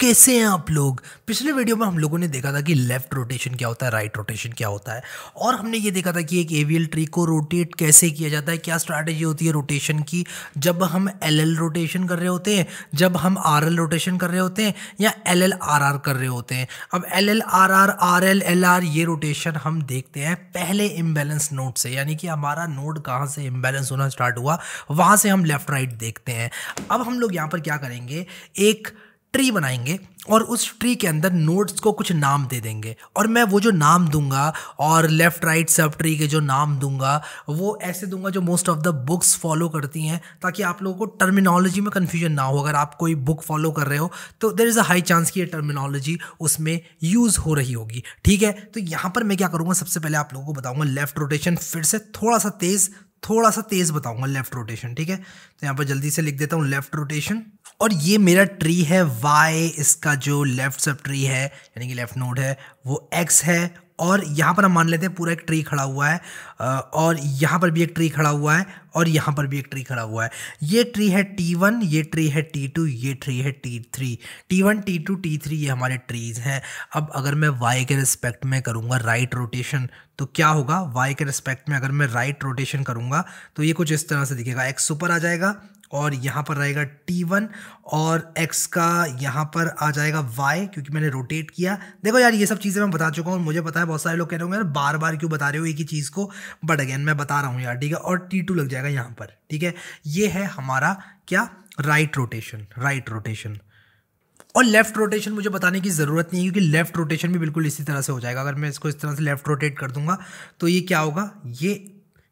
कैसे हैं आप लोग पिछले वीडियो में हम लोगों ने देखा था कि लेफ़्ट रोटेशन क्या होता है राइट रोटेशन क्या होता है और हमने ये देखा था कि एक एवियल ट्री को रोटेट कैसे किया जाता है क्या स्ट्रैटेजी होती है रोटेशन की जब हम एल रोटेशन कर रहे होते हैं जब हम आर रोटेशन कर रहे होते हैं या एल कर रहे होते हैं अब एल आर ये रोटेशन हम देखते हैं पहले इम्बेलेंस नोट से यानी कि हमारा नोट कहाँ से इम्बेलेंस होना स्टार्ट हुआ वहाँ से हम लेफ़्ट राइट देखते हैं अब हम लोग यहाँ पर क्या करेंगे एक ट्री बनाएंगे और उस ट्री के अंदर नोड्स को कुछ नाम दे देंगे और मैं वो जो नाम दूंगा और लेफ्ट राइट सब ट्री के जो नाम दूंगा वो ऐसे दूंगा जो most of the books follow करती हैं ताकि आप लोगों को टर्मिनोलॉजी में कन्फ्यूजन ना हो अगर आप कोई बुक फॉलो कर रहे हो तो there is a high chance कि ये टर्मिनोलॉजी उसमें यूज़ हो रही होगी ठीक है तो यहाँ पर मैं क्या करूँगा सबसे पहले आप लोगों को बताऊँगा लेफ्ट रोटेशन फिर से थोड़ा सा तेज़ थोड़ा सा तेज़ बताऊँगा लेफ्ट रोटेशन ठीक है तो यहाँ पर जल्दी से लिख देता हूँ लेफ्ट रोटेशन और ये मेरा ट्री है वाई इसका जो लेफ्ट सब ट्री है यानी कि लेफ्ट नोड है वो एक्स है और यहाँ पर हम मान लेते हैं पूरा एक ट्री खड़ा हुआ है और यहाँ पर भी एक ट्री खड़ा हुआ है और यहाँ पर भी एक ट्री खड़ा हुआ है ये ट्री है टी वन ये ट्री है टी टू ये ट्री है T three T one T two T three ये हमारे ट्रीज़ हैं अब अगर मैं वाई के रिस्पेक्ट में करूँगा राइट रोटेशन तो क्या होगा वाई के रिस्पेक्ट में अगर मैं राइट रोटेशन करूँगा तो ये कुछ इस तरह से दिखेगा एक्स ऊपर आ जाएगा और यहाँ पर रहेगा टी वन और एक्स का यहाँ पर आ जाएगा वाई क्योंकि मैंने रोटेट किया देखो यार ये सब चीज़ें मैं बता चुका हूँ मुझे पता है बहुत सारे लोग कह रहे होंगे यार बार बार क्यों बता रहे हो एक ही चीज़ को बट अगेन मैं बता रहा हूँ यार ठीक है और टी टू लग जाएगा यहाँ पर ठीक है ये है हमारा क्या राइट रोटेशन राइट रोटेशन और लेफ्ट रोटेशन मुझे बताने की ज़रूरत नहीं है क्योंकि लेफ्ट रोटेशन भी बिल्कुल इसी तरह से हो जाएगा अगर मैं इसको इस तरह से लेफ्ट रोटेट कर दूंगा तो ये क्या होगा ये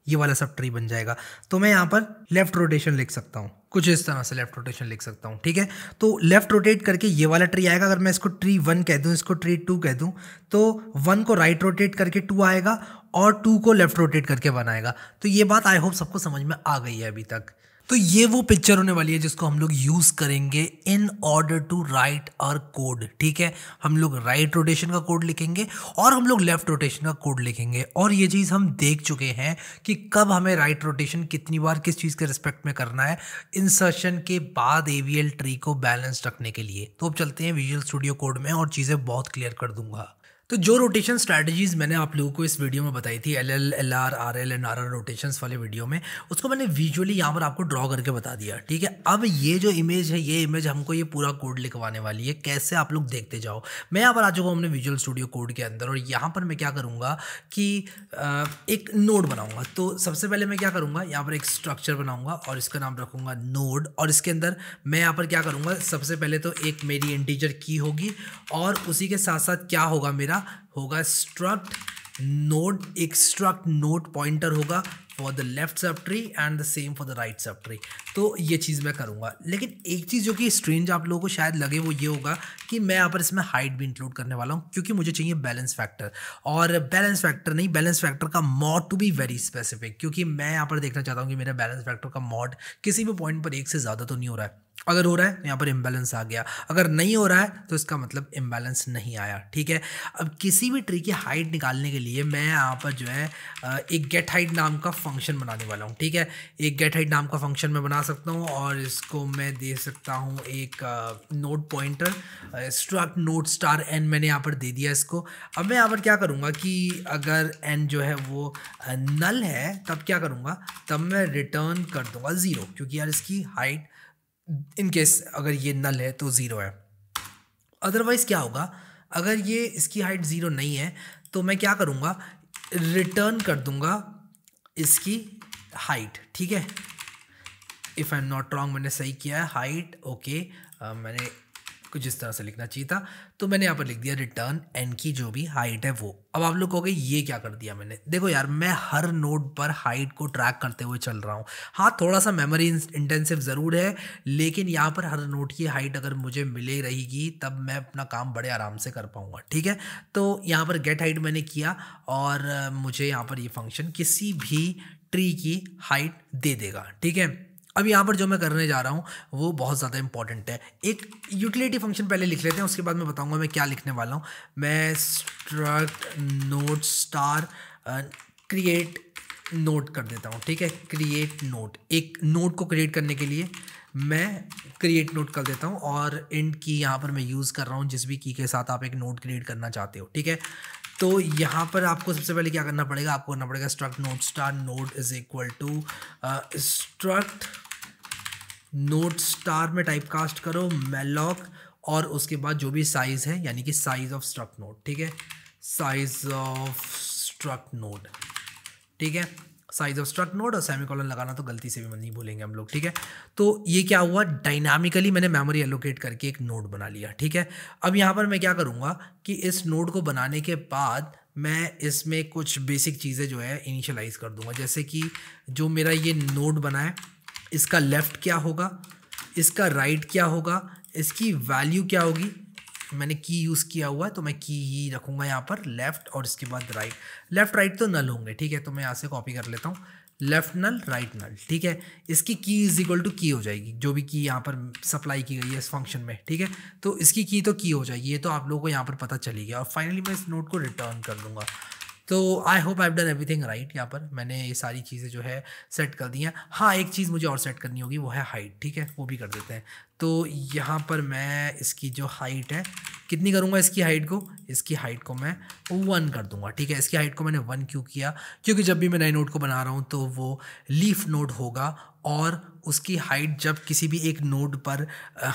ये वाला सब ट्री बन जाएगा तो मैं यहाँ पर लेफ्ट रोटेशन लिख सकता हूँ कुछ इस तरह से लेफ्ट रोटेशन लिख सकता हूँ ठीक है तो लेफ्ट रोटेट करके ये वाला ट्री आएगा अगर मैं इसको ट्री वन कह दूँ इसको ट्री टू कह दूँ तो वन को राइट right रोटेट करके टू आएगा और टू को लेफ्ट रोटेट करके वन आएगा तो ये बात आई होप सबको समझ में आ गई है अभी तक तो ये वो पिक्चर होने वाली है जिसको हम लोग यूज़ करेंगे in order to write our code ठीक है हम लोग राइट रोटेशन का कोड लिखेंगे और हम लोग लेफ्ट रोटेशन का कोड लिखेंगे और ये चीज़ हम देख चुके हैं कि कब हमें राइट रोटेशन कितनी बार किस चीज़ के रिस्पेक्ट में करना है इंसर्शन के बाद एवीएल ट्री को बैलेंस रखने के लिए तो अब चलते हैं विजुअल स्टूडियो कोड में और चीज़ें बहुत क्लियर कर दूंगा तो जो रोटेशन स्ट्रैटेजीज़ मैंने आप लोगों को इस वीडियो में बताई थी L L L R R L and R R rotations वाले वीडियो में उसको मैंने विजुअली यहाँ पर आपको ड्रॉ करके बता दिया ठीक है अब ये जो इमेज है ये इमेज हमको ये पूरा कोड लिखवाने वाली है कैसे आप लोग देखते जाओ मैं यहाँ पर आ चुका हूँ अपने विजुअल स्टूडियो कोड के अंदर और यहाँ पर मैं क्या करूँगा कि एक नोड बनाऊँगा तो सबसे पहले मैं क्या करूँगा यहाँ पर एक स्ट्रक्चर बनाऊँगा और इसका नाम रखूँगा नोड और इसके अंदर मैं यहाँ पर क्या करूँगा सबसे पहले तो एक मेरी इंटीजर की होगी और उसी के साथ साथ क्या होगा मेरा मेरा होगा स्ट्रक्ट नोड एक स्ट्रक्ट नोड पॉइंटर होगा for the left sub tree and the same for the right sub tree तो ये चीज़ मैं करूँगा लेकिन एक चीज़ जो कि स्ट्रेंज आप लोगों को शायद लगे वो ये होगा कि मैं यहाँ पर इसमें हाइट भी इंक्लूड करने वाला हूँ क्योंकि मुझे चाहिए बैलेंस फैक्टर और बैलेंस फैक्टर नहीं बैलेंस फैक्टर का mod to be very specific क्योंकि मैं यहाँ पर देखना चाहता हूँ कि मेरा बैलेंस फैक्टर का मॉड किसी भी पॉइंट पर एक से ज़्यादा तो नहीं हो रहा है अगर हो रहा है तो यहाँ पर इम्बैलेंस आ गया अगर नहीं हो रहा है तो इसका मतलब इम्बैलेंस नहीं आया ठीक है अब किसी भी ट्री की हाइट निकालने के लिए मैं यहाँ पर जो है एक गेट हाइट नाम का फंक्शन बनाने वाला हूँ ठीक है एक गेट हाइट नाम का फंक्शन मैं बना सकता हूँ और इसको मैं दे सकता हूँ एक node pointer struct node star n मैंने यहाँ पर दे दिया इसको अब मैं यहाँ पर क्या करूँगा कि अगर एन जो है वो नल है तब क्या करूँगा तब मैं रिटर्न कर दूँगा ज़ीरो क्योंकि यार इसकी हाइट इन केस अगर ये नल है तो ज़ीरो है अदरवाइज़ क्या होगा अगर ये इसकी हाइट ज़ीरो नहीं है तो मैं क्या करूँगा रिटर्न कर दूँगा इसकी हाइट ठीक है if I am not wrong मैंने सही किया है हाइट ओके okay, uh, मैंने कुछ इस तरह से लिखना चाहिए था तो मैंने यहाँ पर लिख दिया रिटर्न एन की जो भी हाइट है वो अब आप लोग कहोगे ये क्या कर दिया मैंने देखो यार मैं हर नोट पर हाइट को ट्रैक करते हुए चल रहा हूँ हाँ थोड़ा सा मेमोरी इंटेंसिव ज़रूर है लेकिन यहाँ पर हर नोट की हाइट अगर मुझे मिले रहेगी तब मैं अपना काम बड़े आराम से कर पाऊँगा ठीक है तो यहाँ पर गेट हाइट मैंने किया और मुझे यहाँ पर ये फंक्शन किसी भी ट्री की हाइट दे देगा ठीक है अब यहाँ पर जो मैं करने जा रहा हूँ वो बहुत ज़्यादा इंपॉर्टेंट है एक यूटिलिटी फंक्शन पहले लिख लेते हैं उसके बाद मैं बताऊँगा मैं क्या लिखने वाला हूँ मैं struct node star create node कर देता हूँ ठीक है क्रिएट नोट एक नोट को क्रिएट करने के लिए मैं क्रिएट नोट कर देता हूँ और इंड की यहाँ पर मैं यूज़ कर रहा हूँ जिस भी की के साथ आप एक नोट क्रिएट करना चाहते हो ठीक है तो यहाँ पर आपको सबसे पहले क्या करना पड़ेगा आपको करना पड़ेगा struct node star node is equal to struct node star में टाइप कास्ट करो मेलॉक और उसके बाद जो भी साइज़ है यानी कि साइज़ ऑफ स्ट्रक नोट ठीक है साइज़ ऑफ स्ट्रक नोट ठीक है साइज ऑफ स्ट्रक नोट और सेमी कॉलन लगाना तो गलती से भी नहीं भूलेंगे हम लोग ठीक है तो ये क्या हुआ डायनामिकली मैंने मेमोरी एलोकेट करके एक नोट बना लिया ठीक है अब यहाँ पर मैं क्या करूँगा कि इस नोट को बनाने के बाद मैं इसमें कुछ बेसिक चीज़ें जो है इनिशलाइज़ कर दूँगा जैसे कि जो मेरा ये नोट बना है इसका लेफ़्ट क्या होगा इसका राइट right क्या होगा इसकी वैल्यू क्या होगी मैंने की यूज़ किया हुआ है तो मैं की ही रखूँगा यहाँ पर लेफ़्ट और इसके बाद राइट लेफ़्ट राइट तो नल होंगे ठीक है तो मैं यहाँ से कॉपी कर लेता हूँ लेफ़्ट नल राइट नल ठीक है इसकी की इज इक्वल टू की हो जाएगी जो भी की यहाँ पर सप्लाई की गई है इस फंक्शन में ठीक है तो इसकी की तो की हो जाएगी ये तो आप लोगों को यहाँ पर पता चली गया और फाइनली मैं इस नोट को रिटर्न कर दूँगा तो I hope I done everything right यहाँ पर मैंने ये सारी चीज़ें जो है सेट कर दी हैं हाँ एक चीज़ मुझे और सेट करनी होगी वो है हाइट ठीक है वो भी कर देते हैं तो यहाँ पर मैं इसकी जो हाइट है कितनी करूँगा इसकी हाइट को इसकी हाइट को मैं वन कर दूंगा ठीक है इसकी हाइट को मैंने वन क्यों किया क्योंकि जब भी मैं नए नोट को बना रहा हूँ तो वो लीफ नोट होगा और उसकी हाइट जब किसी भी एक नोड पर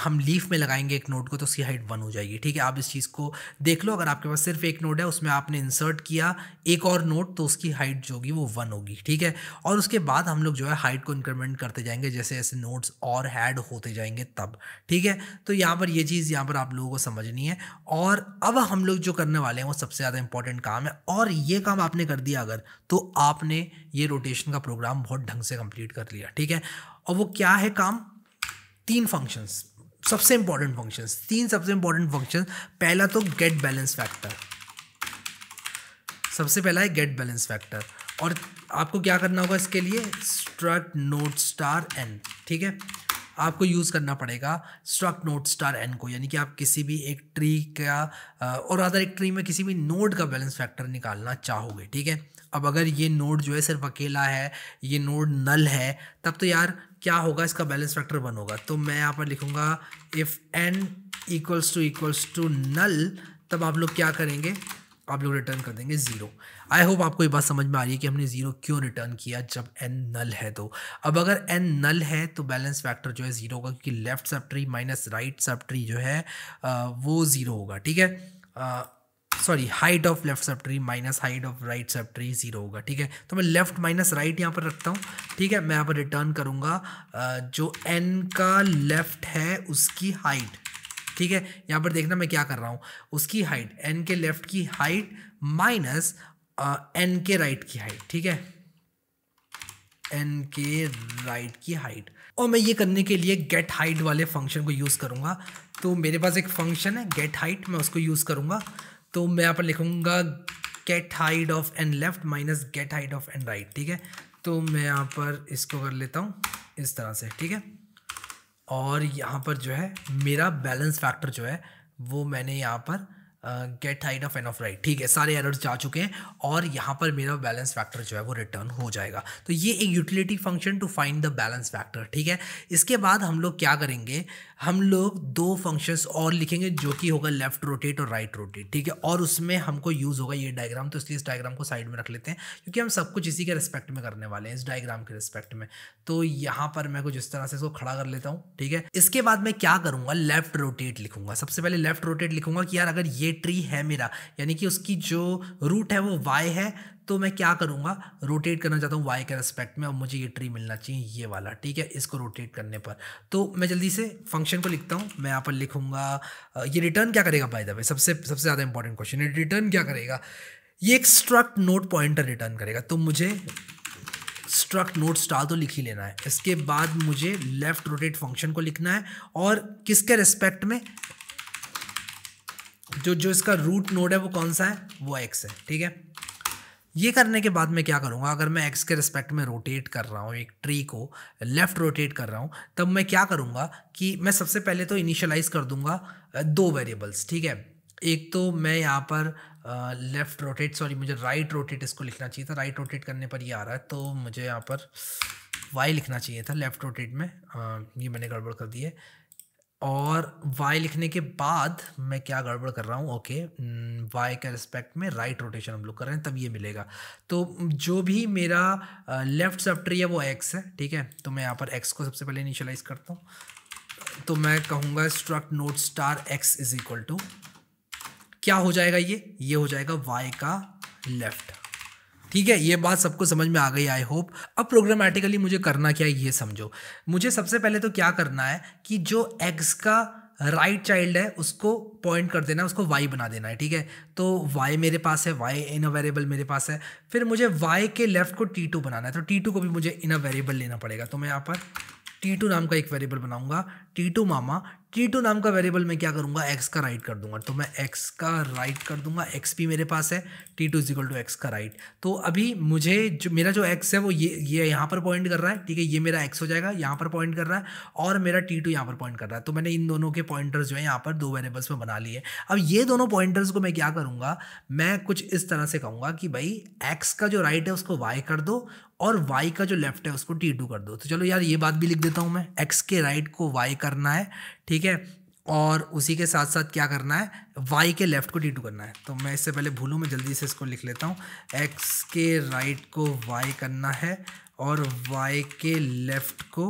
हम लीफ में लगाएंगे एक नोड को तो उसकी हाइट वन हो जाएगी ठीक है आप इस चीज़ को देख लो अगर आपके पास सिर्फ एक नोड है उसमें आपने इंसर्ट किया एक और नोड तो उसकी हाइट जो होगी वो वन होगी ठीक है और उसके बाद हम लोग जो है हाइट को इंक्रीमेंट करते जाएंगे जैसे जैसे नोट्स और हैड होते जाएंगे तब ठीक है तो यहाँ पर ये चीज़ यहाँ पर आप लोगों को समझनी है और अब हम लोग जो करने वाले हैं वो सबसे ज़्यादा इंपॉर्टेंट काम है और ये काम आपने कर दिया अगर तो आपने ये रोटेशन का प्रोग्राम बहुत ढंग से कंप्लीट कर लिया ठीक है और वो क्या है काम तीन फंक्शंस सबसे इंपॉर्टेंट फंक्शंस तीन सबसे इंपॉर्टेंट फंक्शन पहला तो गेट बैलेंस फैक्टर सबसे पहला है गेट बैलेंस फैक्टर और आपको क्या करना होगा इसके लिए स्ट्रट नोट स्टार एन ठीक है आपको यूज़ करना पड़ेगा स्ट्रक नोट स्टार एन को यानी कि आप किसी भी एक ट्री का और अदर एक ट्री में किसी भी नोड का बैलेंस फैक्टर निकालना चाहोगे ठीक है अब अगर ये नोड जो है सिर्फ अकेला है ये नोड नल है तब तो यार क्या होगा इसका बैलेंस फैक्टर वन होगा तो मैं यहाँ पर लिखूँगा if n equals to equals to null तब आप लोग क्या करेंगे आप लोग रिटर्न कर देंगे ज़ीरो आई होप आपको ये बात समझ में आ रही है कि हमने ज़ीरो क्यों रिटर्न किया जब एन नल है तो अब अगर एन नल है तो बैलेंस फैक्टर जो है ज़ीरो होगा क्योंकि left sub tree minus right sub tree जो है वो ज़ीरो होगा ठीक है sorry height of left sub tree minus height of right sub tree zero होगा ठीक है तो मैं लेफ्ट माइनस राइट यहाँ पर रखता हूँ ठीक है मैं यहाँ पर रिटर्न करूँगा जो एन का लेफ्ट है उसकी हाइट ठीक है यहाँ पर देखना मैं क्या कर रहा हूँ उसकी हाइट एन के लेफ्ट की हाइट माइनस एन के राइट की हाइट ठीक है एन के राइट की हाइट और मैं ये करने के लिए गेट हाइट वाले फंक्शन को यूज़ करूँगा तो मेरे पास एक फंक्शन है गेट हाइट मैं उसको यूज़ करूँगा तो मैं यहाँ पर लिखूँगा get height of n left minus get height of n right ठीक है तो मैं यहाँ पर इसको कर लेता हूँ इस तरह से ठीक है और यहाँ पर जो है मेरा बैलेंस फैक्टर जो है वो मैंने यहाँ पर get height of n of right ठीक है सारे एरर्स जा चुके हैं और यहाँ पर मेरा बैलेंस फैक्टर जो है वो रिटर्न हो जाएगा तो ये एक utility function to find the balance factor ठीक है इसके बाद हम लोग क्या करेंगे uh, हम लोग दो फंक्शंस और लिखेंगे जो कि होगा लेफ्ट रोटेट और राइट रोटेट ठीक है और उसमें हमको यूज़ होगा ये डायग्राम तो इसलिए इस डायग्राम को साइड में रख लेते हैं क्योंकि हम सब कुछ इसी के रिस्पेक्ट में करने वाले हैं इस डायग्राम के रिस्पेक्ट में तो यहाँ पर मैं कुछ इस तरह से इसको खड़ा कर लेता हूँ ठीक है इसके बाद मैं क्या करूँगा लेफ्ट रोटेट लिखूंगा सबसे पहले लेफ्ट रोटेट लिखूंगा कि यार अगर ये ट्री है मेरा यानी कि उसकी जो रूट है वो वाई है तो मैं क्या करूँगा रोटेट करना चाहता हूँ वाई के रेस्पेक्ट में और मुझे ये ट्री मिलना चाहिए ये वाला ठीक है इसको रोटेट करने पर तो मैं जल्दी से फंक्शन को लिखता हूँ मैं यहाँ पर लिखूँगा ये रिटर्न क्या करेगा बाय द वे सबसे सबसे ज़्यादा इंपॉर्टेंट क्वेश्चन है रिटर्न क्या करेगा ये एक स्ट्रक्ट नोट पॉइंटर रिटर्न करेगा तो मुझे स्ट्रक्ट नोट स्टार तो लिख ही लेना है इसके बाद मुझे लेफ्ट रोटेट फंक्शन को लिखना है और किसके रेस्पेक्ट में जो जो इसका रूट नोड है वो कौन सा है वो एक्स है ठीक है ये करने के बाद मैं क्या करूँगा अगर मैं एक्स के रिस्पेक्ट में रोटेट कर रहा हूँ एक ट्री को लेफ़्ट रोटेट कर रहा हूँ तब मैं क्या करूँगा कि मैं सबसे पहले तो इनिशलाइज़ कर दूँगा दो वेरिएबल्स ठीक है एक तो मैं यहाँ पर लेफ़्ट रोटेट सॉरी मुझे राइट right रोटेट इसको लिखना चाहिए था राइट right रोटेट करने पर ये आ रहा है तो मुझे यहाँ पर वाई लिखना चाहिए था लेफ़्ट रोटेट में आ, ये मैंने गड़बड़ कर दी है और वाई लिखने के बाद मैं क्या गड़बड़ कर रहा हूँ ओके वाई mm, के रिस्पेक्ट में राइट रोटेशन हम लोग कर रहे हैं तब ये मिलेगा तो जो भी मेरा लेफ्ट सब ट्री है वो एक्स है ठीक है तो मैं यहाँ पर एक्स को सबसे पहले इनिशलाइज करता हूँ तो मैं कहूँगा struct node star x is equal to क्या हो जाएगा ये ये हो जाएगा वाई का लेफ्ट ठीक है ये बात सबको समझ में आ गई आई होप अब प्रोग्रामेटिकली मुझे करना क्या है ये समझो मुझे सबसे पहले तो क्या करना है कि जो एक्स का राइट right चाइल्ड है उसको पॉइंट कर देना है उसको वाई बना देना है ठीक है तो वाई मेरे पास है वाई इन अ वेरिएबल मेरे पास है फिर मुझे वाई के लेफ्ट को टी टू बनाना है तो टी टू को भी मुझे इन अ वेरिएबल लेना पड़ेगा तो मैं यहाँ पर टी टू नाम का एक वेरिएबल बनाऊंगा टी टू मामा टी टू नाम का वेरिएबल मैं क्या करूँगा एक्स का राइट कर दूंगा तो मैं एक्स का राइट कर दूंगा एक्स भी मेरे पास है T two is equal to x का राइट तो अभी मुझे जो मेरा जो एक्स है वो ये ये यहाँ पर पॉइंट कर रहा है ठीक है ये मेरा एक्स हो जाएगा यहाँ पर पॉइंट कर रहा है और मेरा टी टू यहाँ पर पॉइंट कर रहा है तो मैंने इन दोनों के पॉइंटर्स जो है यहाँ पर दो वेरेबल्स में बना लिए अब ये दोनों पॉइंटर्स को मैं क्या करूँगा मैं कुछ इस तरह से कहूँगा कि भाई एक्स का जो राइट है उसको वाई कर दो और वाई का जो लेफ्ट है उसको टी टू कर दो तो चलो यार ये बात भी लिख देता हूँ मैं एक्स के राइट को वाई करना है ठीक है और उसी के साथ साथ क्या करना है वाई के लेफ़्ट को डी टू करना है तो मैं इससे पहले भूलूँ मैं जल्दी से इसको लिख लेता हूँ एक्स के राइट को वाई करना है और वाई के लेफ़्ट को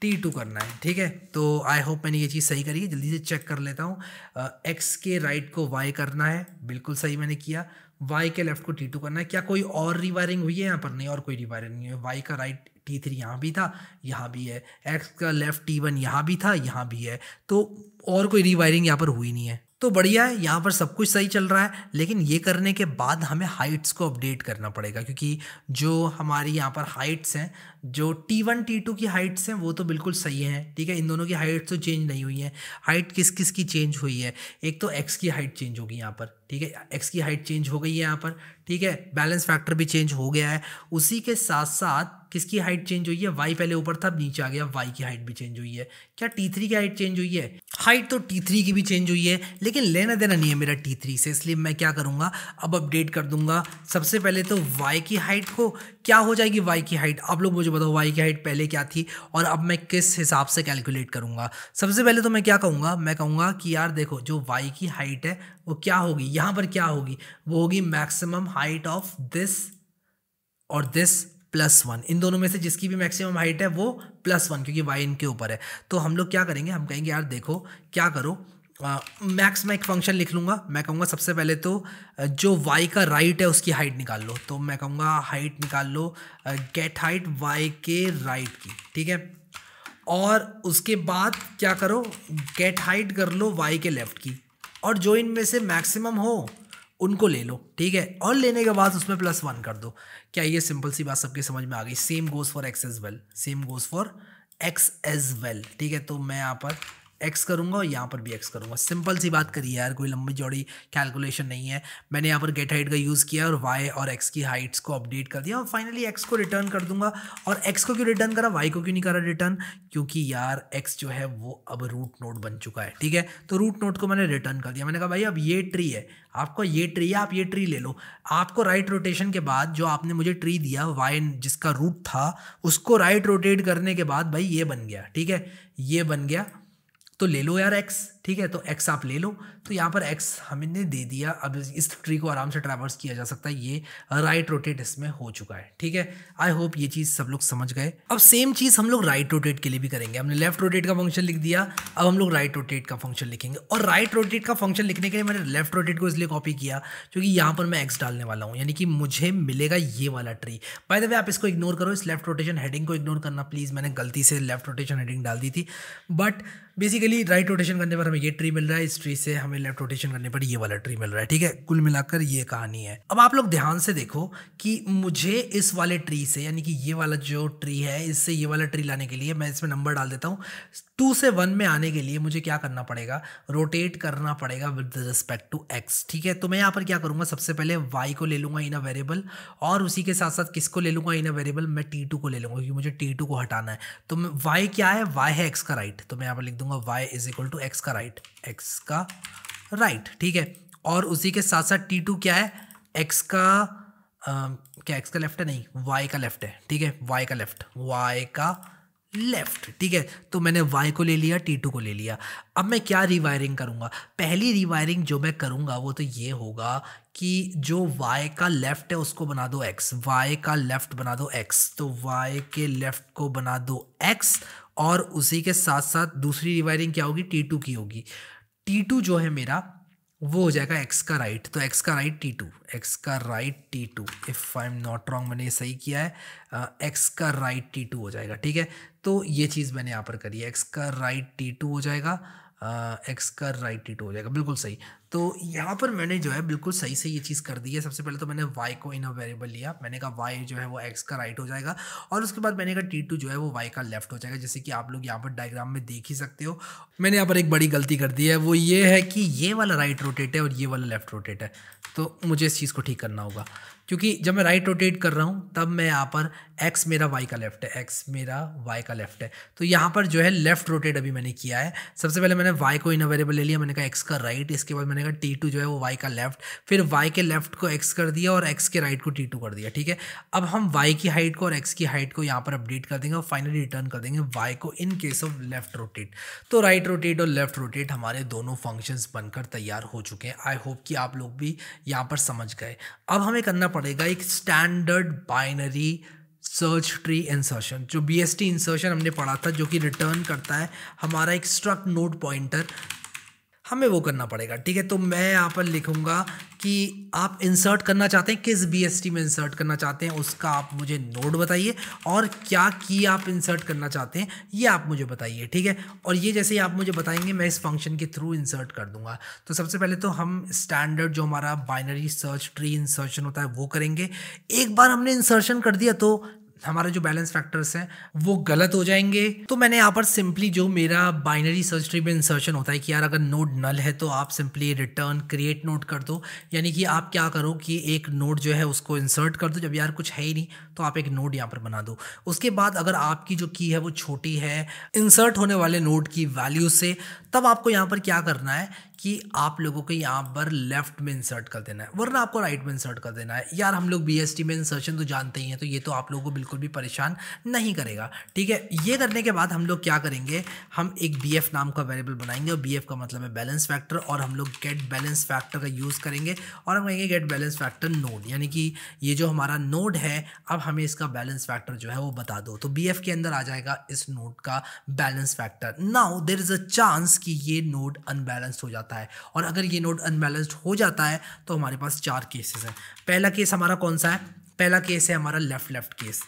टी टू करना है ठीक है तो आई होप मैंने ये चीज़ सही करी है जल्दी से चेक कर लेता हूँ एक्स के राइट को वाई करना है बिल्कुल सही मैंने किया वाई के लेफ़्ट को टी टू करना है क्या कोई और रिवायरिंग हुई है यहाँ पर नहीं और कोई रिवायरिंग नहीं है वाई का राइट टी थ्री यहाँ भी था यहाँ भी है एक्स का लेफ़्ट टी वन यहाँ भी था यहाँ भी है तो और कोई रिवायरिंग यहाँ पर हुई नहीं है तो बढ़िया है यहाँ पर सब कुछ सही चल रहा है लेकिन ये करने के बाद हमें हाइट्स को अपडेट करना पड़ेगा क्योंकि जो हमारी यहाँ पर हाइट्स हैं जो टी वन टी टू की हाइट्स हैं वो तो बिल्कुल सही हैं ठीक है इन दोनों की हाइट तो चेंज नहीं हुई है हाइट किस किस की चेंज हुई है एक तो एक्स की हाइट चेंज होगी यहाँ पर ठीक है एक्स की हाइट चेंज हो गई है यहाँ पर ठीक है बैलेंस फैक्टर भी चेंज हो गया है उसी के साथ साथ किसकी हाइट चेंज हुई है वाई पहले ऊपर था अब नीचे आ गया वाई की हाइट भी चेंज हुई है क्या टी थ्री की हाइट चेंज हुई है हाइट तो टी थ्री की भी चेंज हुई है लेकिन लेना देना नहीं है मेरा टी थ्री से इसलिए मैं क्या करूँगा अब अपडेट कर दूंगा सबसे पहले तो वाई की हाइट को क्या हो जाएगी वाई की हाइट आप लोग मुझे मुझे बताओ वाई की हाइट पहले क्या थी और अब मैं किस हिसाब से कैलकुलेट करूँगा सबसे पहले तो मैं क्या कहूँगा मैं कहूँगा कि यार देखो जो वाई की हाइट है वो क्या होगी यहाँ पर क्या होगी वो होगी मैक्सिमम हाइट ऑफ दिस और दिस प्लस वन इन दोनों में से जिसकी भी मैक्सिमम हाइट है वो प्लस वन क्योंकि वाई इनके ऊपर है तो हम लोग क्या करेंगे हम कहेंगे यार देखो क्या करो मैक्स मैं एक फंक्शन लिख लूँगा मैं कहूँगा सबसे पहले तो जो वाई का राइट है उसकी हाइट निकाल लो तो मैं कहूँगा हाइट निकाल लो गेट हाइट वाई के राइट की ठीक है और उसके बाद क्या करो गेट हाइट कर लो वाई के लेफ़्ट की और जो इनमें से मैक्सिमम हो उनको ले लो ठीक है और लेने के बाद उसमें प्लस वन कर दो क्या ये सिंपल सी बात सबके समझ में आ गई same goes for x as well same goes for x as well ठीक है तो मैं यहाँ पर एक्स करूँगा और यहाँ पर भी एक्स करूँगा सिंपल सी बात करिए यार कोई लंबी चौड़ी कैलकुलेशन नहीं है मैंने यहाँ पर गेट हाइट का यूज़ किया और वाई और एक्स की हाइट्स को अपडेट कर दिया और फाइनली एक्स को रिटर्न कर दूंगा और एक्स को क्यों रिटर्न करा वाई को क्यों नहीं करा रिटर्न क्योंकि यार एक्स जो है वो अब रूट नोट बन चुका है ठीक है तो रूट नोट को मैंने रिटर्न कर दिया मैंने कहा भाई अब ये ट्री है आपको ये ट्री है आप ये ट्री ले लो आपको राइट रोटेशन के बाद जो आपने मुझे ट्री दिया वाई जिसका रूट था उसको राइट रोटेट करने के बाद भाई ये बन गया ठीक है ये बन गया तो ले लो यार एक्स ठीक है तो एक्स आप ले लो तो यहाँ पर एक्स हमने दे दिया अब इस ट्री को आराम से ट्रैवर्स किया जा सकता है ये राइट रोटेट इसमें हो चुका है ठीक है आई होप ये चीज़ सब लोग समझ गए अब सेम चीज़ हम लोग राइट रोटेट के लिए भी करेंगे हमने लेफ्ट रोटेट का फंक्शन लिख दिया अब हम लोग राइट रोटेट का फंक्शन लिखेंगे और राइट रोटेट का फंक्शन लिखने के लिए मैंने लेफ्ट रोटेट को इसलिए कॉपी किया क्योंकि यहाँ पर मैं एक्स डालने वाला हूँ यानी कि मुझे मिलेगा ये वाला ट्री बाय द वे आप इसको इग्नोर करो इस लेफ्ट रोटेशन हेडिंग को इग्नोर करना प्लीज़ मैंने गलती से लेफ्ट रोटेशन हेडिंग डाल दी थी बट बेसिकली राइट रोटेशन करने पर हमें ये ट्री मिल रहा है इस ट्री से हमें लेफ्ट रोटेशन करने पर ये वाला ट्री मिल रहा है ठीक है कुल मिलाकर ये कहानी है अब आप लोग ध्यान से देखो कि मुझे इस वाले ट्री से यानी कि ये वाला जो ट्री है इससे ये वाला ट्री लाने के लिए मैं इसमें नंबर डाल देता हूँ टू से वन में आने के लिए मुझे क्या करना पड़ेगा रोटेट करना पड़ेगा विद रिस्पेक्ट टू एक्स ठीक है तो मैं यहाँ पर क्या करूँगा सबसे पहले वाई को ले लूँगा इन अ वेरिएबल और उसी के साथ साथ किसको ले लूँगा इन अ वेरिएबल मैं टी टू को ले लूँगा क्योंकि मुझे टी टू को हटाना है तो वाई क्या है वाई है एक्स का राइट तो मैं यहाँ पर लिख दूंगा y is equal to x का राइट एक्स का राइट ठीक है और उसी के साथ साथ टी टू क्या है एक्स का आ, क्या एक्स का लेफ्ट है नहीं वाई का लेफ्ट है ठीक है वाई का लेफ्ट वाई का लेफ्ट ठीक है तो मैंने वाई को ले लिया टी टू को ले लिया अब मैं क्या रिवायरिंग करूँगा पहली रिवायरिंग जो मैं करूँगा वो तो ये होगा कि जो वाई का लेफ़्ट है उसको बना दो एक्स वाई का लेफ़्ट बना दो एक्स तो वाई के लेफ़्ट को बना दो एक्स और उसी के साथ साथ दूसरी रिवायरिंग क्या होगी टी टू की होगी टी टू जो है मेरा वो हो जाएगा एक्स का राइट तो एक्स का राइट टी टू एक्स का right T two if I am not wrong मैंने ये सही किया है एक्स का राइट टी टू हो जाएगा ठीक है तो ये चीज़ मैंने यहाँ पर करी है एक्स का राइट टी टू हो जाएगा एक्स का राइट टी टू हो जाएगा बिल्कुल सही तो यहाँ पर मैंने जो है बिल्कुल सही से ये चीज़ कर दी है सबसे पहले तो मैंने वाई को इन अवेरेबल लिया मैंने कहा वाई जो है वो एक्स का राइट हो जाएगा और उसके बाद मैंने कहा टी टू जो है वो वाई का लेफ्ट हो जाएगा जैसे कि आप लोग यहाँ पर डायग्राम में देख ही सकते हो मैंने यहाँ पर एक बड़ी गलती कर दी है वो ये है कि ये वाला राइट रोटेट है और ये वाला लेफ्ट रोटेट है तो मुझे इस चीज़ को ठीक करना होगा क्योंकि जब मैं राइट रोटेट कर रहा हूँ तब मैं यहाँ पर एक्स मेरा वाई का लेफ्ट है एक्स मेरा वाई का लेफ्ट है तो यहाँ पर जो है लेफ्ट रोटेट अभी मैंने किया है सबसे पहले मैंने वाई को इन अवेलेबल ले लिया मैंने कहा एक्स का राइट इसके बाद मैंने कहा टी टू जो है वो वाई का लेफ्ट फिर वाई के लेफ्ट को एक्स कर दिया और एक्स के राइट को टी टू कर दिया ठीक है अब हम वाई की हाइट को और एक्स की हाइट को यहाँ पर अपडेट कर देंगे और फाइनली रिटर्न कर देंगे वाई को in case of left rotate तो राइट रोटेट और लेफ्ट रोटेट हमारे दोनों फंक्शंस बनकर तैयार हो चुके हैं आई होप कि आप लोग भी यहाँ पर समझ गए अब हमें करना पड़ेगा एक standard binary search tree insertion जो बी एस टी इंसर्शन हमने पढ़ा था जो कि रिटर्न करता है हमारा एक स्ट्रक नोड पॉइंटर हमें वो करना पड़ेगा ठीक है तो मैं यहाँ पर लिखूँगा कि आप इंसर्ट करना चाहते हैं किस बीएसटी में इंसर्ट करना चाहते हैं उसका आप मुझे नोट बताइए और क्या की आप इंसर्ट करना चाहते हैं ये आप मुझे बताइए ठीक है और ये जैसे ही आप मुझे बताएंगे मैं इस फंक्शन के थ्रू इंसर्ट कर दूंगा तो सबसे पहले तो हम स्टैंडर्ड जो हमारा बाइनरी सर्च ट्री इंसर्शन होता है वो करेंगे एक बार हमने इंसर्शन कर दिया तो हमारे जो बैलेंस फैक्टर्स हैं वो गलत हो जाएंगे तो मैंने यहाँ पर सिंपली जो मेरा बाइनरी सर्च ट्री में इंसर्शन होता है कि यार अगर नोड नल है तो आप सिंपली रिटर्न क्रिएट नोड कर दो यानी कि आप क्या करो कि एक नोड जो है उसको इंसर्ट कर दो जब यार कुछ है ही नहीं तो आप एक नोड यहाँ पर बना दो उसके बाद अगर आपकी जो की है वो छोटी है इंसर्ट होने वाले नोड की वैल्यू से तब आपको यहाँ पर क्या करना है कि आप लोगों को यहाँ पर लेफ्ट में इंसर्ट कर देना है वरना आपको राइट में इंसर्ट कर देना है यार हम लोग बी में इंसर्शन तो जानते ही हैं तो ये तो आप लोगों को बिल्कुल भी परेशान नहीं करेगा ठीक है ये करने के बाद हम लोग क्या करेंगे हम एक बी नाम का वेरिएबल बनाएंगे और बी का मतलब है बैलेंस फैक्टर और हम लोग गेट बैलेंस फैक्टर का यूज़ करेंगे और हम कहेंगे गेट बैलेंस फैक्टर नोड यानी कि ये जो हमारा नोड है अब हमें इसका बैलेंस फैक्टर जो है वो बता दो तो बी के अंदर आ जाएगा इस नोड का balance factor now there is a chance कि ये नोड अनबैलेंस हो जाता जाता है और अगर ये नोड अनबैलेंस्ड हो जाता है तो हमारे पास चार केसेस हैं पहला केस हमारा कौन सा है पहला केस है हमारा लेफ़्ट लेफ़्ट केस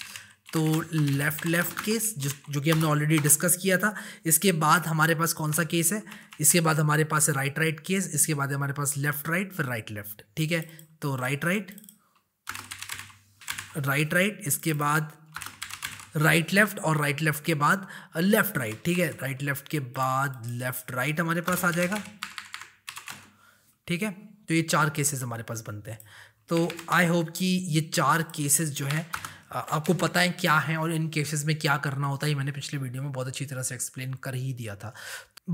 तो लेफ़्ट लेफ़्ट केस जो जो कि हमने ऑलरेडी डिस्कस किया था इसके बाद हमारे पास कौन सा केस है इसके बाद हमारे पास है राइट राइट केस इसके बाद हमारे पास लेफ़्ट राइट फिर राइट लेफ़्ट ठीक है तो राइट राइट राइट राइट इसके बाद राइट लेफ्ट और राइट लेफ्ट के बाद लेफ्ट राइट ठीक है राइट लेफ्ट के बाद लेफ्ट राइट हमारे पास आ जाएगा ठीक है तो ये चार केसेस हमारे पास बनते हैं तो आई होप कि ये चार केसेस जो है आपको पता है क्या है और इन केसेस में क्या करना होता है ये मैंने पिछले वीडियो में बहुत अच्छी तरह से एक्सप्लेन कर ही दिया था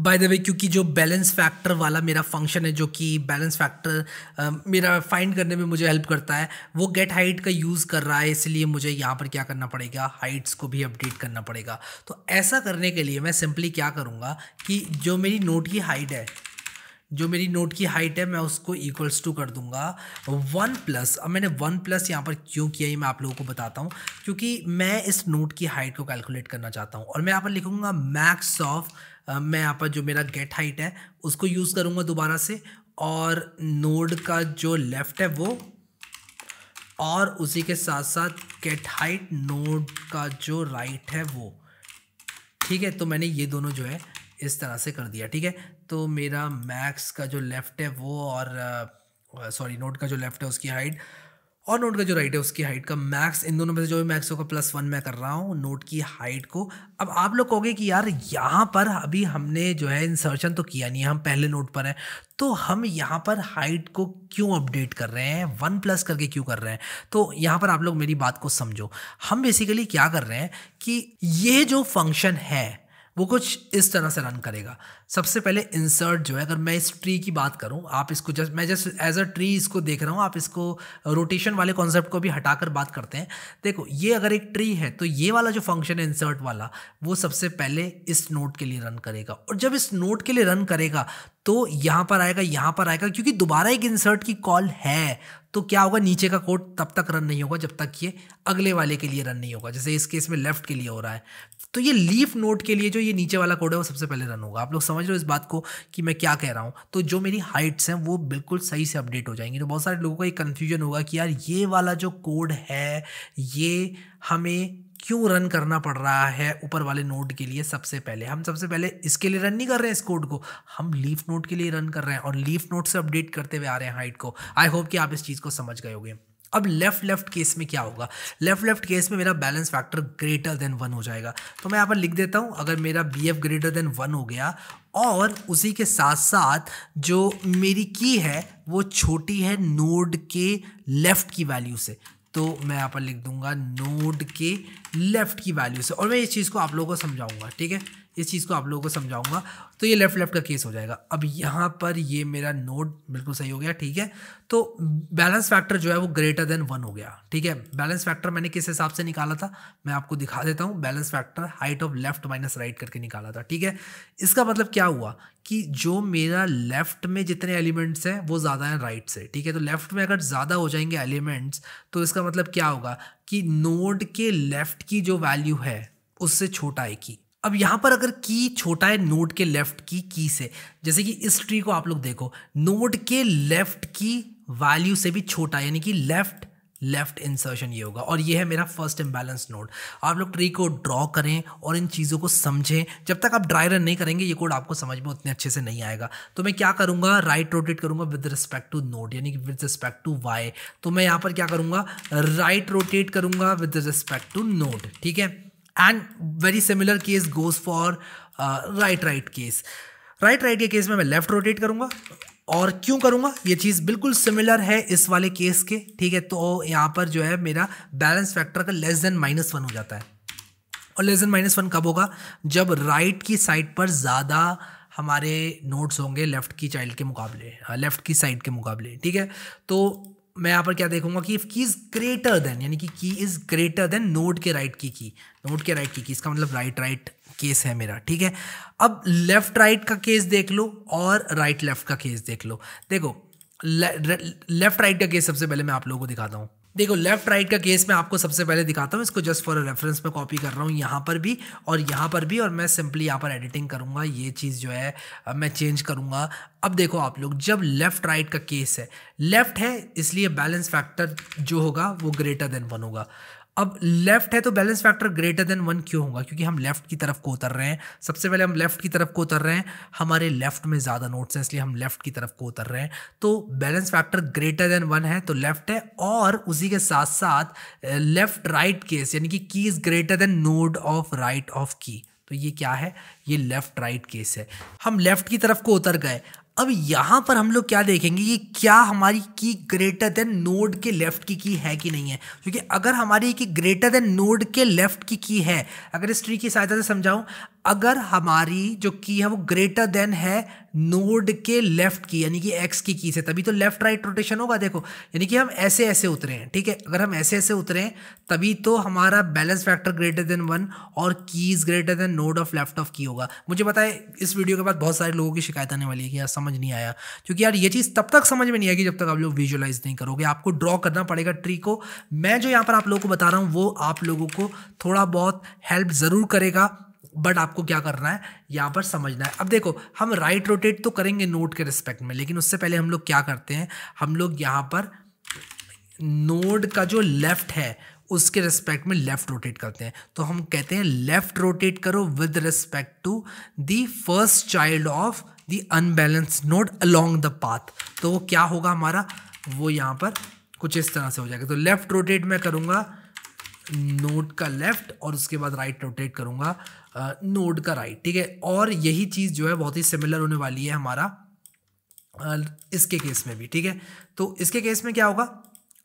बाय द वे क्योंकि जो बैलेंस फैक्टर वाला मेरा फंक्शन है जो कि बैलेंस फैक्टर मेरा फाइंड करने में मुझे हेल्प करता है वो गेट हाइट का यूज़ कर रहा है इसलिए मुझे यहाँ पर क्या करना पड़ेगा हाइट्स को भी अपडेट करना पड़ेगा तो ऐसा करने के लिए मैं सिंपली क्या करूँगा कि जो मेरी नोट की हाइट है जो मेरी नोट की हाइट है मैं उसको इक्वल्स टू कर दूंगा वन प्लस अब मैंने वन प्लस यहाँ पर क्यों किया ये मैं आप लोगों को बताता हूँ क्योंकि मैं इस नोट की हाइट को कैलकुलेट करना चाहता हूँ और मैं यहाँ पर लिखूँगा मैक्स ऑफ मैं यहाँ पर जो मेरा गेट हाइट है उसको यूज़ करूँगा दोबारा से और नोड का जो लेफ़्ट है वो और उसी के साथ साथ गेट हाइट नोड का जो राइट है वो ठीक है तो मैंने ये दोनों जो है इस तरह से कर दिया ठीक है तो मेरा मैक्स का जो लेफ्ट है वो और सॉरी नोट का जो लेफ्ट है उसकी हाइट और नोट का जो राइट है उसकी हाइट का मैक्स इन दोनों में से जो भी मैक्स होगा प्लस वन मैं कर रहा हूँ नोट की हाइट को अब आप लोग कहोगे कि यार यहाँ पर अभी हमने जो है इंसर्शन तो किया नहीं है हम पहले नोट पर हैं तो हम यहाँ पर हाइट को क्यों अपडेट कर रहे हैं वन प्लस करके क्यों कर रहे हैं तो यहाँ पर आप लोग मेरी बात को समझो हम बेसिकली क्या कर रहे हैं कि ये जो फंक्शन है वो कुछ इस तरह से रन करेगा सबसे पहले इंसर्ट जो है अगर मैं इस ट्री की बात करूँ आप इसको जस्ट मैं जस्ट एज अ ट्री इसको देख रहा हूँ आप इसको रोटेशन वाले कॉन्सेप्ट को भी हटाकर बात करते हैं देखो ये अगर एक ट्री है तो ये वाला जो फंक्शन है इंसर्ट वाला वो सबसे पहले इस नोट के लिए रन करेगा और जब इस नोट के लिए रन करेगा तो यहाँ पर आएगा यहाँ पर आएगा क्योंकि दोबारा एक इंसर्ट की कॉल है तो क्या होगा नीचे का कोड तब तक रन नहीं होगा जब तक ये अगले वाले के लिए रन नहीं होगा जैसे इस केस में लेफ्ट के लिए हो रहा है तो ये लीफ नोट के लिए जो ये नीचे वाला कोड है वो सबसे पहले रन होगा आप लोग समझ लो इस बात को कि मैं क्या कह रहा हूँ तो जो मेरी हाइट्स हैं वो बिल्कुल सही से अपडेट हो जाएंगी तो बहुत सारे लोगों का एक कन्फ्यूजन होगा कि यार ये वाला जो कोड है ये हमें क्यों रन करना पड़ रहा है ऊपर वाले नोड के लिए सबसे पहले हम सबसे पहले इसके लिए रन नहीं कर रहे हैं इस कोड को हम लीफ नोड के लिए रन कर रहे हैं और लीफ नोड से अपडेट करते हुए आ रहे हैं हाइट को आई होप कि आप इस चीज़ को समझ गए होंगे अब लेफ्ट लेफ्ट केस में क्या होगा लेफ्ट लेफ्ट केस में मेरा balance factor greater than one हो जाएगा तो मैं यहाँ पर लिख देता हूँ अगर मेरा B F greater than one हो गया और उसी के साथ साथ जो मेरी की है वो छोटी है नोड के लेफ्ट की वैल्यू से तो मैं यहाँ पर लिख दूंगा नोड के लेफ़्ट की वैल्यू से और मैं इस चीज़ को आप लोगों को समझाऊंगा ठीक है इस चीज़ को आप लोगों को समझाऊंगा तो ये लेफ़्ट लेफ़्ट का केस हो जाएगा अब यहाँ पर ये मेरा नोड बिल्कुल सही हो गया ठीक है तो बैलेंस फैक्टर जो है वो ग्रेटर देन वन हो गया ठीक है बैलेंस फैक्टर मैंने किस हिसाब से निकाला था मैं आपको दिखा देता हूँ balance factor height of left minus right करके निकाला था ठीक है इसका मतलब क्या हुआ कि जो मेरा लेफ्ट में जितने एलिमेंट्स हैं वो ज़्यादा हैं राइट से ठीक है तो लेफ्ट में अगर ज़्यादा हो जाएंगे एलिमेंट्स तो इसका मतलब क्या होगा कि नोड के लेफ्ट की जो वैल्यू है उससे छोटा एक ही अब यहां पर अगर की छोटा है नोड के लेफ्ट की की से जैसे कि इस ट्री को आप लोग देखो नोड के लेफ्ट की वैल्यू से भी छोटा यानी कि लेफ्ट लेफ्ट इंसर्शन ये होगा और ये है मेरा फर्स्ट इम्बैलेंस नोड आप लोग ट्री को ड्रॉ करें और इन चीज़ों को समझें जब तक आप ड्राई रन नहीं करेंगे ये कोड आपको समझ में उतने अच्छे से नहीं आएगा तो मैं क्या करूँगा राइट रोटेट करूँगा विद रिस्पेक्ट टू नोड यानी कि विद रिस्पेक्ट टू वाई तो मैं यहाँ पर क्या करूँगा राइट रोटेट करूँगा विद रिस्पेक्ट टू नोड ठीक है and very similar case goes for right right case right right के केस में मैं लेफ्ट रोटेट करूंगा और क्यों करूंगा ये चीज़ बिल्कुल सिमिलर है इस वाले केस के ठीक है तो यहाँ पर जो है मेरा बैलेंस फैक्टर का लेस देन माइनस वन हो जाता है और लेस देन माइनस वन कब होगा जब राइट की साइड पर ज़्यादा हमारे नोट्स होंगे लेफ़्ट की चाइल्ड के मुकाबले लेफ़्ट हाँ, की साइड के मुकाबले ठीक है तो मैं यहाँ पर क्या देखूंगा कि इफ़ की इज़ ग्रेटर देन यानी कि key is greater than node के राइट की की नोड के राइट की की इसका मतलब राइट राइट केस है मेरा ठीक है अब लेफ्ट राइट का केस देख लो और राइट लेफ्ट का केस देख लो देखो लेफ्ट राइट का केस सबसे पहले मैं आप लोगों को दिखाता हूँ देखो लेफ्ट राइट का केस मैं आपको सबसे पहले दिखाता हूँ इसको जस्ट फॉर रेफरेंस में कॉपी कर रहा हूँ यहाँ पर भी और यहाँ पर भी और मैं सिंपली यहाँ पर एडिटिंग करूँगा ये चीज़ जो है मैं चेंज करूँगा अब देखो आप लोग जब लेफ़्ट राइट का केस है लेफ़्ट है इसलिए बैलेंस फैक्टर जो होगा वो ग्रेटर देन वन होगा अब लेफ्ट है तो balance factor greater than one क्यों होगा क्योंकि हम लेफ्ट की तरफ को उतर रहे हैं सबसे पहले हम लेफ्ट की तरफ को उतर रहे हैं हमारे लेफ्ट में ज़्यादा नोट्स हैं इसलिए हम लेफ्ट की तरफ को उतर रहे हैं तो balance factor greater than one है तो लेफ्ट है और उसी के साथ साथ लेफ्ट राइट केस यानी कि key is greater than node of right of key तो ये क्या है ये लेफ़्ट राइट केस है हम लेफ़्ट की तरफ को उतर गए अब यहां पर हम लोग क्या देखेंगे कि क्या हमारी की ग्रेटर देन नोड के लेफ्ट की की है कि नहीं है क्योंकि अगर हमारी की ग्रेटर देन नोड के लेफ्ट की की है अगर इस ट्री की सहायता से समझाऊं अगर हमारी जो की है वो ग्रेटर देन है नोड के लेफ्ट की यानी कि एक्स की की से तभी तो लेफ्ट राइट रोटेशन होगा देखो यानी कि हम ऐसे ऐसे उतरे हैं ठीक है अगर हम ऐसे ऐसे उतरे हैं तभी तो हमारा balance factor greater than one और key is greater than node of left of key होगा मुझे पता है इस वीडियो के बाद बहुत सारे लोगों की शिकायत आने वाली है कि यार समझ नहीं आया क्योंकि यार ये चीज़ तब तक समझ में नहीं आएगी जब तक आप लोग विजुअलाइज नहीं करोगे आपको ड्रॉ करना पड़ेगा ट्री को मैं जो यहाँ पर आप लोगों को बता रहा हूँ वो आप लोगों को थोड़ा बहुत हेल्प ज़रूर करेगा बट आपको क्या करना है यहाँ पर समझना है अब देखो हम राइट रोटेट तो करेंगे नोट के रिस्पेक्ट में लेकिन उससे पहले हम लोग क्या करते हैं हम लोग यहाँ पर नोड का जो लेफ्ट है उसके रिस्पेक्ट में लेफ्ट रोटेट करते हैं तो हम कहते हैं लेफ्ट रोटेट करो with respect to the first child of the unbalance node along the path तो वो क्या होगा हमारा वो यहाँ पर कुछ इस तरह से हो जाएगा तो लेफ्ट रोटेट मैं करूँगा नोड का लेफ्ट और उसके बाद राइट रोटेट करूँगा नोड का राइट ठीक है और यही चीज़ जो है बहुत ही सिमिलर होने वाली है हमारा इसके केस में भी ठीक है तो इसके केस में क्या होगा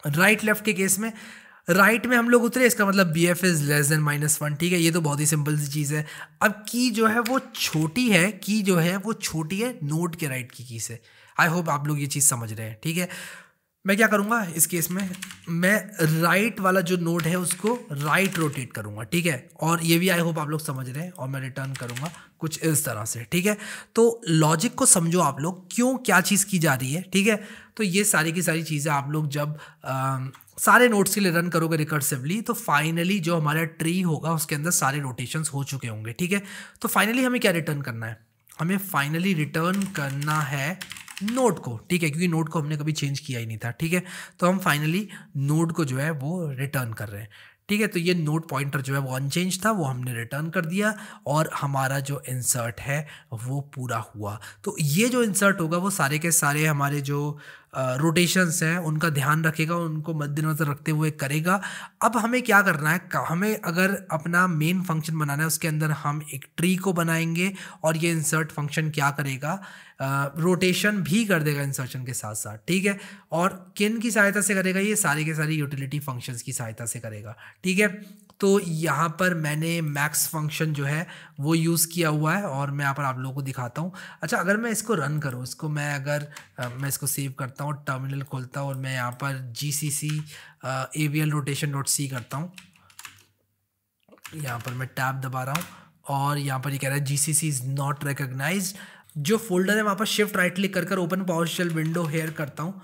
राइट लेफ्ट के केस में राइट right में हम लोग उतरे इसका मतलब B F is less than minus one ठीक है ये तो बहुत ही सिंपल सी चीज़ है अब की जो है वो छोटी है की जो है वो छोटी है नोट के राइट की की से आई होप आप लोग ये चीज़ समझ रहे हैं ठीक है मैं क्या करूँगा इस केस में मैं राइट वाला जो नोड है उसको राइट रोटेट करूँगा ठीक है और ये भी आई होप आप लोग समझ रहे हैं और मैं रिटर्न करूँगा कुछ इस तरह से ठीक है तो लॉजिक को समझो आप लोग क्यों क्या चीज़ की जा रही है ठीक है तो ये सारी की सारी चीज़ें आप लोग जब आ, सारे नोट्स के लिए रन करोगे रिकर्सिवली तो फाइनली जो हमारा ट्री होगा उसके अंदर सारे रोटेशंस हो चुके होंगे ठीक है तो फाइनली हमें क्या रिटर्न करना है हमें फाइनली रिटर्न करना है नोड को ठीक है क्योंकि नोड को हमने कभी चेंज किया ही नहीं था ठीक है तो हम फाइनली नोड को जो है वो रिटर्न कर रहे हैं ठीक है तो ये नोट पॉइंटर जो है वो अनचेंज था वो हमने रिटर्न कर दिया और हमारा जो इंसर्ट है वो पूरा हुआ तो ये जो इंसर्ट होगा वो सारे के सारे हमारे जो रोटेशंस हैं उनका ध्यान रखेगा उनको मद्देनज़र रखते हुए करेगा अब हमें क्या करना है हमें अगर अपना मेन फंक्शन बनाना है उसके अंदर हम एक ट्री को बनाएंगे और ये इंसर्ट फंक्शन क्या करेगा रोटेशन भी कर देगा इंसर्शन के साथ साथ ठीक है और किन की सहायता से करेगा ये सारी के सारी यूटिलिटी फंक्शंस की सहायता से करेगा ठीक है तो यहाँ पर मैंने मैक्स फंक्शन जो है वो यूज़ किया हुआ है और मैं यहाँ पर आप लोगों को दिखाता हूँ अच्छा अगर मैं इसको रन करूँ इसको मैं अगर आ, मैं इसको सेव करता हूँ टर्मिनल खोलता हूँ और मैं यहाँ पर G C C A V L rotation dot c करता हूँ यहाँ पर मैं टैब दबा रहा हूँ और यहाँ पर ये यह कह रहा है G C C is not recognize जो फोल्डर है वहाँ पर शिफ्ट राइट क्लिक कर कर open power shell window here करता हूँ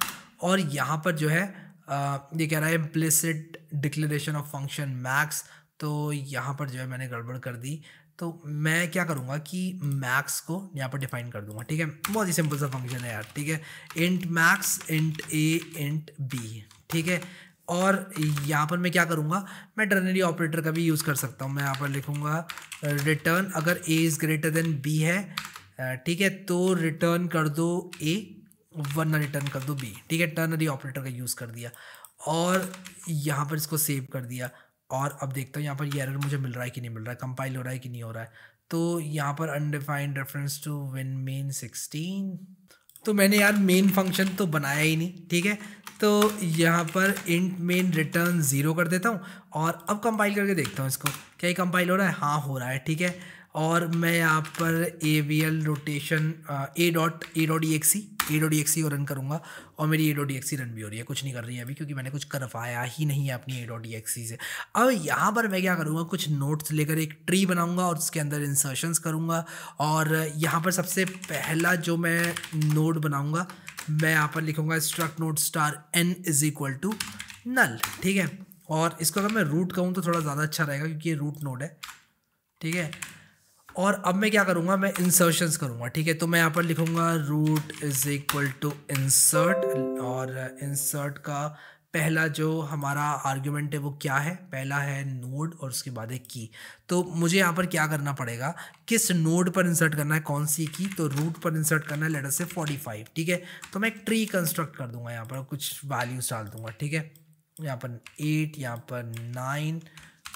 और यहाँ पर जो है ये कह रहा है implicit declaration of function max तो यहाँ पर जो है मैंने गड़बड़ कर दी तो मैं क्या करूँगा कि मैक्स को यहाँ पर डिफाइन कर दूँगा ठीक है बहुत ही सिंपल सा फंक्शन है यार ठीक है int max int a int b ठीक है और यहाँ पर मैं क्या करूँगा मैं टर्नरी ऑपरेटर का भी यूज़ कर सकता हूँ मैं यहाँ पर लिखूँगा रिटर्न अगर a is greater than b है ठीक है तो रिटर्न कर दो ए वरना रिटर्न कर दो बी ठीक है टर्नरी ऑपरेटर का यूज़ कर दिया और यहाँ पर इसको सेव कर दिया और अब देखता हूँ यहाँ पर ये एरर मुझे मिल रहा है कि नहीं मिल रहा है कंपाइल हो रहा है कि नहीं हो रहा है तो यहाँ पर undefined reference to win main sixteen तो मैंने यार मेन फंक्शन तो बनाया ही नहीं ठीक है तो यहाँ पर इंट मेन रिटर्न ज़ीरो कर देता हूँ और अब कंपाइल करके देखता हूँ इसको क्या ये कंपाइल हो रहा है हाँ हो रहा है ठीक है और मैं यहाँ पर A V L rotation a dot a dot e exe a dot e exe को रन करूँगा और मेरी a dot e exe run भी हो रही है कुछ नहीं कर रही है अभी क्योंकि मैंने कुछ करवाया ही नहीं है अपनी ए डॉट ई एक्सी से अब यहाँ पर मैं क्या करूँगा कुछ नोट्स लेकर एक ट्री बनाऊँगा और उसके अंदर इंसर्शंस करूँगा और यहाँ पर सबसे पहला जो मैं नोट बनाऊँगा मैं यहाँ पर लिखूँगा struct node star n is equal to null ठीक है और इसको अगर मैं रूट कहूँ तो थोड़ा ज़्यादा अच्छा रहेगा क्योंकि ये रूट नोट है ठीक है और अब मैं क्या करूँगा मैं इंसर्शंस करूँगा ठीक है तो मैं यहाँ पर लिखूँगा root is equal to insert और इंसर्ट का पहला जो हमारा आर्ग्यूमेंट है वो क्या है पहला है नोड और उसके बाद है की तो मुझे यहाँ पर क्या करना पड़ेगा किस नोड पर इंसर्ट करना है कौन सी की तो रूट पर इंसर्ट करना है लेटर से फोर्टी फाइव ठीक है तो मैं एक ट्री कंस्ट्रक्ट कर दूंगा यहाँ पर कुछ वैल्यूज डाल दूंगा ठीक है यहाँ पर एट यहाँ पर नाइन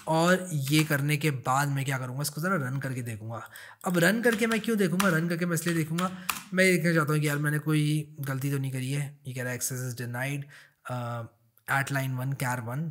और ये करने के बाद मैं क्या करूँगा इसको ज़रा रन करके देखूँगा अब रन करके मैं क्यों देखूँगा रन करके मैं इसलिए देखूँगा मैं ये देखना चाहता हूँ कि यार मैंने कोई गलती तो नहीं करी है ये कह रहा है access is denied at line one char one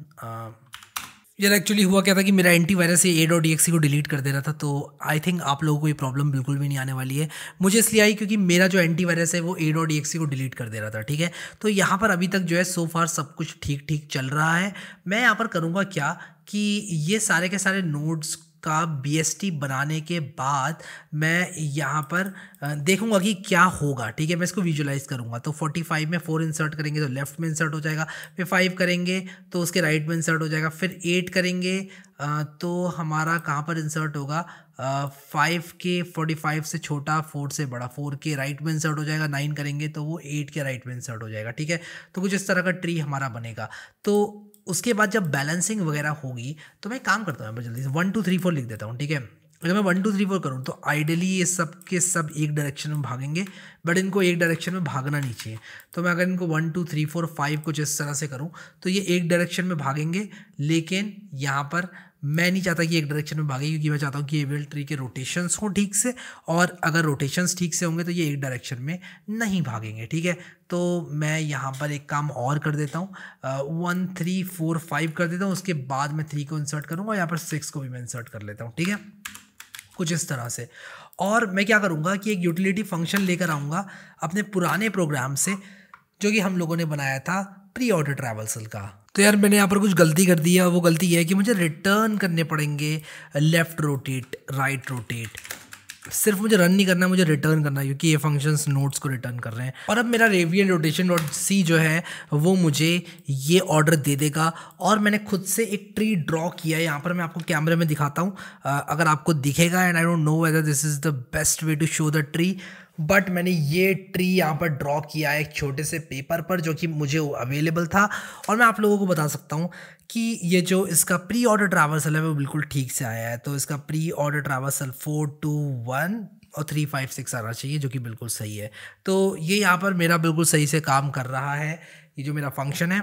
यार एक्चुअली हुआ क्या था कि मेरा एंटी वायरस ये ए डॉट डी को डिलीट कर दे रहा था तो आई थिंक आप लोगों को ये प्रॉब्लम बिल्कुल भी नहीं आने वाली है मुझे इसलिए आई क्योंकि मेरा जो एंटी वायरस है वो ए डॉट डी को डिलीट कर दे रहा था ठीक है तो यहाँ पर अभी तक जो है सो फार सब कुछ ठीक ठीक चल रहा है मैं यहाँ पर करूँगा क्या कि ये सारे के सारे नोड्स का बी बनाने के बाद मैं यहाँ पर देखूँगा कि क्या होगा ठीक है मैं इसको विजुलाइज करूँगा तो 45 में फोर इंसर्ट करेंगे तो लेफ्ट में इंसर्ट हो जाएगा फिर फाइव करेंगे तो उसके राइट में इंसर्ट हो जाएगा फिर एट करेंगे तो हमारा कहाँ पर इंसर्ट होगा फाइव के फोर्टी फाइव से छोटा फोर से बड़ा फोर के राइट में इंसर्ट हो जाएगा नाइन करेंगे तो वो एट के राइट में इंसर्ट हो जाएगा ठीक है तो कुछ इस तरह का ट्री हमारा बनेगा तो उसके बाद जब बैलेंसिंग वगैरह होगी तो मैं काम करता हूँ जल्दी से वन टू थ्री फोर लिख देता हूँ ठीक है अगर मैं वन टू थ्री फोर करूँ तो आइडियली ये सब के सब एक डायरेक्शन में भागेंगे बट इनको एक डायरेक्शन में भागना नहीं चाहिए तो मैं अगर इनको one two three four five कुछ इस तरह से करूँ तो ये एक डायरेक्शन में भागेंगे लेकिन यहाँ पर मैं नहीं चाहता कि एक डायरेक्शन में भागे क्योंकि मैं चाहता हूँ कि एवियल ट्री के रोटेशंस हों ठीक से और अगर रोटेशंस ठीक से होंगे तो ये एक डायरेक्शन में नहीं भागेंगे ठीक है तो मैं यहाँ पर एक काम और कर देता हूँ वन थ्री फोर फाइव कर देता हूँ उसके बाद मैं थ्री को इंसर्ट करूँगा यहाँ पर सिक्स को भी मैं इंसर्ट कर लेता हूँ ठीक है कुछ इस तरह से और मैं क्या करूँगा कि एक यूटिलिटी फंक्शन लेकर आऊँगा अपने पुराने प्रोग्राम से जो कि हम लोगों ने बनाया था प्री ऑर्डर ट्रैवल्सल का तो यार मैंने यहाँ पर कुछ गलती कर दी है वो गलती ये है कि मुझे रिटर्न करने पड़ेंगे लेफ़्ट रोटेट राइट रोटेट सिर्फ मुझे रन नहीं करना है मुझे रिटर्न करना है क्योंकि ये फंक्शंस नोट्स को रिटर्न कर रहे हैं और अब मेरा रेवियन रोटेशन डॉट सी जो है वो मुझे ये ऑर्डर दे देगा और मैंने खुद से एक ट्री ड्रॉ किया है यहाँ पर मैं आपको कैमरे में दिखाता हूँ अगर आपको दिखेगा and I don't know whether this is the best way to show the tree but मैंने ये ट्री यहाँ पर ड्रॉ किया है एक छोटे से पेपर पर जो कि मुझे अवेलेबल था और मैं आप लोगों को बता सकता हूँ कि ये जो इसका प्री ऑर्डर ट्रावर्सल है वो बिल्कुल ठीक से आया है तो इसका pre order traversal four two one और थ्री फाइव सिक्स आना चाहिए जो कि बिल्कुल सही है तो ये यहाँ पर मेरा बिल्कुल सही से काम कर रहा है ये जो मेरा फंक्शन है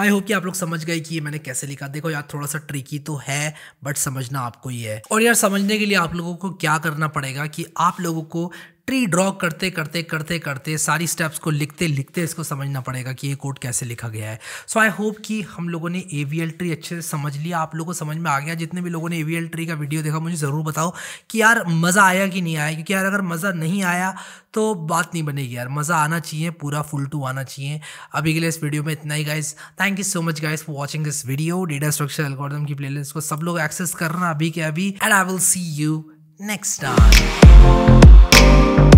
आई होप कि आप लोग समझ गए कि ये मैंने कैसे लिखा देखो यार थोड़ा सा ट्रिकी तो है बट समझना आपको ही है और यार समझने के लिए आप लोगों को क्या करना पड़ेगा कि आप लोगों को ट्री ड्रॉ करते करते करते करते सारी स्टेप्स को लिखते लिखते इसको समझना पड़ेगा कि ये कोड कैसे लिखा गया है सो आई होप कि हम लोगों ने ए ट्री अच्छे से समझ लिया आप लोगों को समझ में आ गया जितने भी लोगों ने ए ट्री का वीडियो देखा मुझे ज़रूर बताओ कि यार मज़ा आया कि नहीं आया क्योंकि यार अगर मज़ा नहीं आया तो बात नहीं बनेगी यार मज़ा आना चाहिए पूरा फुल टू आना चाहिए अभी के लिए इस वीडियो में इतना ही guys thank you so much guys for watching this video data structure algorithm की प्लेलिस्ट को सब लोग एक्सेस करना अभी के अभी and I will see you next time Thank you.